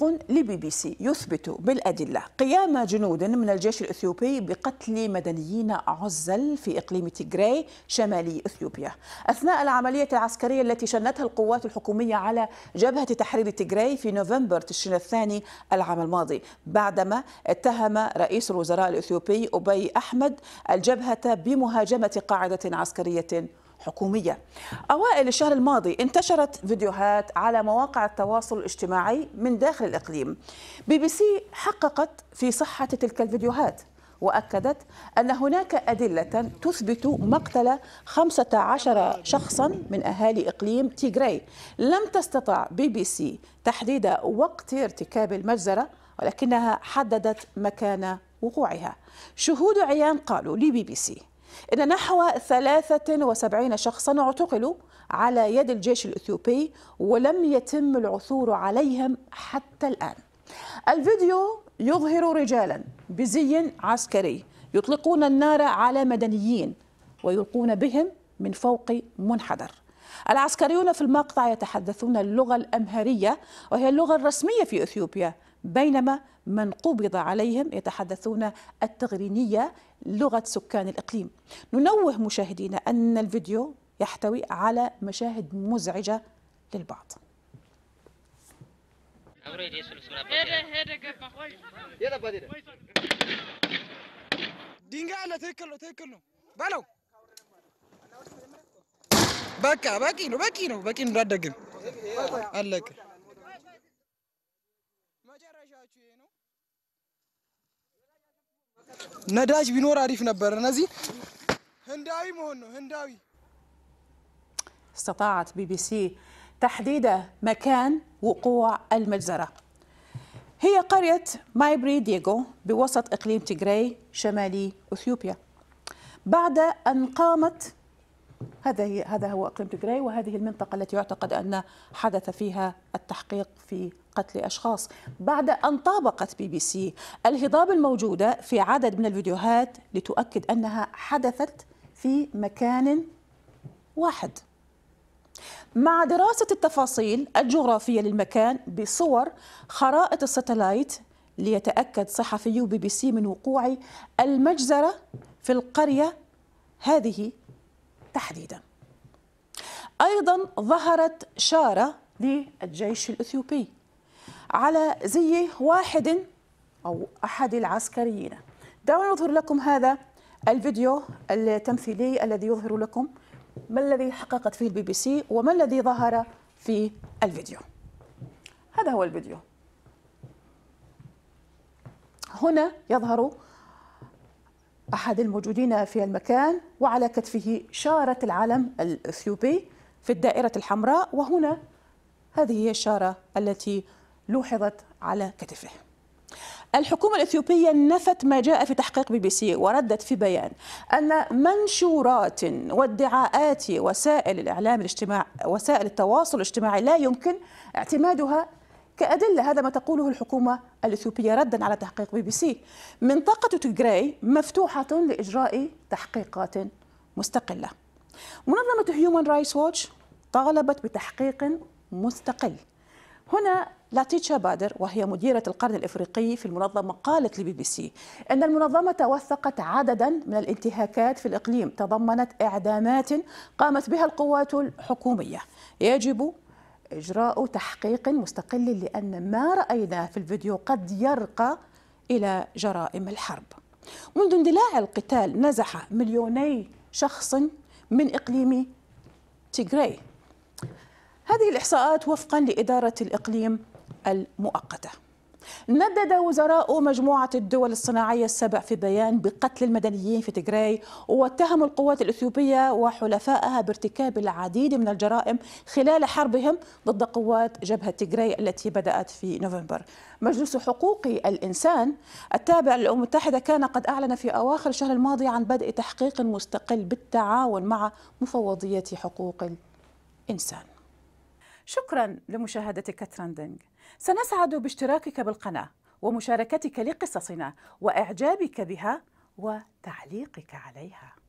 فريق لبي بي سي يثبت بالأدلة قيام جنود من الجيش الإثيوبي بقتل مدنيين عزل في إقليم تيغراي شمالي إثيوبيا أثناء العملية العسكرية التي شنتها القوات الحكومية على جبهة تحرير تيغراي في نوفمبر تشرين الثاني العام الماضي بعدما اتهم رئيس الوزراء الإثيوبي أبي أحمد الجبهة بمهاجمة قاعدة عسكرية حكومية أوائل الشهر الماضي انتشرت فيديوهات على مواقع التواصل الاجتماعي من داخل الإقليم بي بي سي حققت في صحة تلك الفيديوهات وأكدت أن هناك أدلة تثبت مقتل 15 شخصا من أهالي إقليم تيغراي لم تستطع بي بي سي تحديد وقت ارتكاب المجزرة ولكنها حددت مكان وقوعها شهود عيان قالوا لبي بي سي إن نحو 73 شخصا اعتقلوا على يد الجيش الإثيوبي ولم يتم العثور عليهم حتى الآن الفيديو يظهر رجالا بزي عسكري يطلقون النار على مدنيين ويلقون بهم من فوق منحدر العسكريون في المقطع يتحدثون اللغة الأمهرية وهي اللغة الرسمية في إثيوبيا بينما من قبض عليهم يتحدثون التغرينية لغة سكان الإقليم ننوه مشاهدينا أن الفيديو يحتوي على مشاهد مزعجة للبعض بكى بكي ነዳጅ ቢኖር አሪፍ ነበር። እነዚህ ህንዳዊ መሆን ነው ህንዳዊ استطاعت بي بي سي تحديد مكان وقوع المجزرة هي قرية مايبري ديغو بوسط إقليم تيغراي شمالي أثيوبيا بعد أن قامت هذا هذا هو إقليم تيغراي وهذه المنطقة التي يعتقد أن حدث فيها التحقيق في قتل أشخاص بعد أن طابقت بي بي سي الهضاب الموجودة في عدد من الفيديوهات لتؤكد أنها حدثت في مكان واحد مع دراسة التفاصيل الجغرافية للمكان بصور خرائط الستلايت ليتأكد صحفيو بي بي سي من وقوع المجزرة في القرية هذه تحديدا أيضا ظهرت شارة للجيش الأثيوبي على زي واحد أو أحد العسكريين دعونا نظهر لكم هذا الفيديو التمثيلي الذي يظهر لكم ما الذي حققت فيه البي بي سي وما الذي ظهر في الفيديو هذا هو الفيديو هنا يظهر أحد الموجودين في المكان وعلى كتفه شارة العلم الإثيوبي في الدائرة الحمراء وهنا هذه هي الشارة التي لوحظت على كتفه الحكومة الإثيوبية نفت ما جاء في تحقيق بي بي سي وردت في بيان أن منشورات وادعاءات وسائل الإعلام الاجتماع وسائل التواصل الاجتماعي لا يمكن اعتمادها كأدلة هذا ما تقوله الحكومة الإثيوبية ردا على تحقيق بي بي سي منطقة تيغراي مفتوحة لإجراء تحقيقات مستقلة منظمة هيومن رايتس ووتش طالبت بتحقيق مستقل هنا لاتيتشا بادر وهي مديرة القرن الإفريقي في المنظمة قالت لبي بي سي أن المنظمة وثقت عددا من الانتهاكات في الإقليم تضمنت إعدامات قامت بها القوات الحكومية يجب إجراء تحقيق مستقل لأن ما رأيناه في الفيديو قد يرقى إلى جرائم الحرب منذ اندلاع القتال نزح مليوني شخص من إقليم تيغراي هذه الإحصاءات وفقا لإدارة الإقليم المؤقته ندد وزراء مجموعة الدول الصناعية السبع في بيان بقتل المدنيين في تجراي واتهموا القوات الإثيوبية وحلفائها بارتكاب العديد من الجرائم خلال حربهم ضد قوات جبهة تجراي التي بدأت في نوفمبر مجلس حقوق الإنسان التابع للأمم المتحدة كان قد أعلن في أواخر الشهر الماضي عن بدء تحقيق مستقل بالتعاون مع مفوضية حقوق الإنسان شكرا لمشاهدتك ترندنج سنسعد باشتراكك بالقناة ومشاركتك لقصصنا وإعجابك بها وتعليقك عليها